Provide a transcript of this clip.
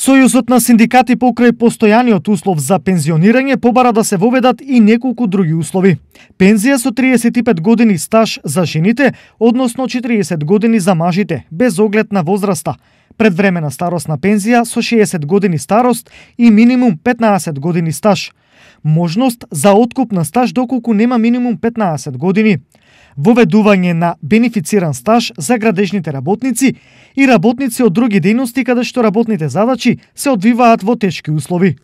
Сојузот на синдикати покрај постојаниот услов за пензионирање побара да се воведат и неколку други услови. Пензија со 35 години стаж за жените, односно 40 години за мажите, без оглед на возраста. Предвремена старосна пензија со 60 години старост и минимум 15 години стаж можност за откуп на стаж доколку нема минимум 15 години воведување на бенефициран стаж за градежните работници и работници од други дејности каде што работните задачи се одвиваат во тешки услови.